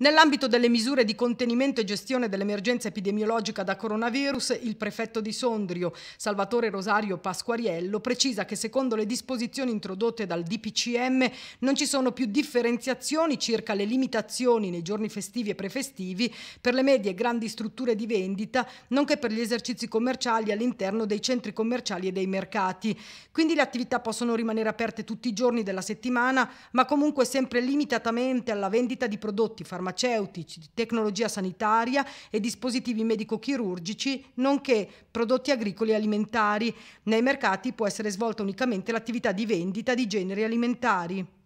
Nell'ambito delle misure di contenimento e gestione dell'emergenza epidemiologica da coronavirus, il prefetto di Sondrio, Salvatore Rosario Pasquariello, precisa che secondo le disposizioni introdotte dal DPCM non ci sono più differenziazioni circa le limitazioni nei giorni festivi e prefestivi per le medie e grandi strutture di vendita, nonché per gli esercizi commerciali all'interno dei centri commerciali e dei mercati. Quindi le attività possono rimanere aperte tutti i giorni della settimana, ma comunque sempre limitatamente alla vendita di prodotti farmaceutici farmaceutici, tecnologia sanitaria e dispositivi medico-chirurgici, nonché prodotti agricoli e alimentari. Nei mercati può essere svolta unicamente l'attività di vendita di generi alimentari.